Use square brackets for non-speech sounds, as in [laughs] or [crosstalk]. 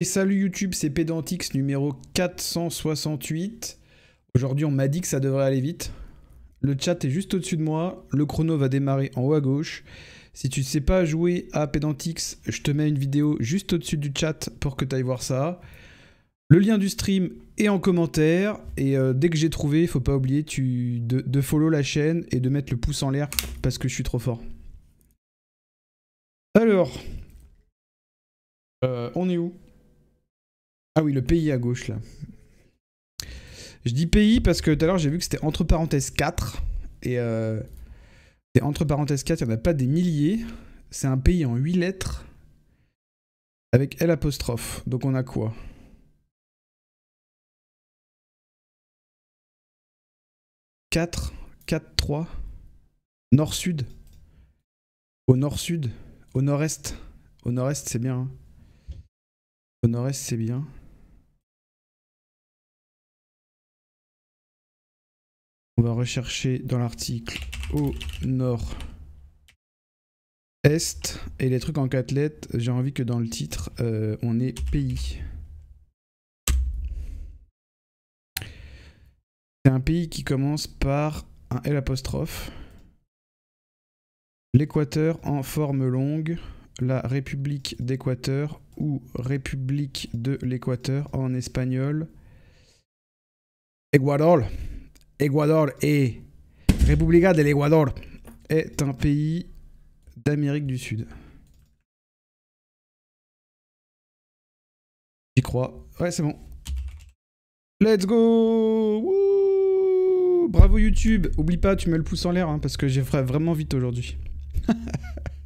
Et salut YouTube, c'est Pédantix numéro 468. Aujourd'hui, on m'a dit que ça devrait aller vite. Le chat est juste au-dessus de moi. Le chrono va démarrer en haut à gauche. Si tu ne sais pas jouer à Pédantix, je te mets une vidéo juste au-dessus du chat pour que tu ailles voir ça. Le lien du stream est en commentaire. Et euh, dès que j'ai trouvé, il faut pas oublier tu, de, follow la chaîne et de mettre le pouce en l'air parce que je suis trop fort. Alors, euh, on est où ah oui, le pays à gauche là. Je dis pays parce que tout à l'heure j'ai vu que c'était entre parenthèses 4. Et euh, entre parenthèses 4, il n'y en a pas des milliers. C'est un pays en 8 lettres avec L apostrophe. Donc on a quoi « 4, 4, 3, nord-sud, au nord-sud, au nord-est, au nord-est c'est bien, hein. au nord-est c'est bien, On va rechercher dans l'article au nord est et les trucs en quatre lettres, j'ai envie que dans le titre euh, on ait pays. C'est un pays qui commence par un L apostrophe. L'Équateur en forme longue, la République d'Équateur ou République de l'Équateur en espagnol. Ecuador. Ecuador et República del Ecuador est un pays d'Amérique du Sud. J'y crois. Ouais, c'est bon. Let's go Bravo YouTube Oublie pas, tu mets le pouce en l'air, hein, parce que j'ai vraiment vite aujourd'hui. [laughs]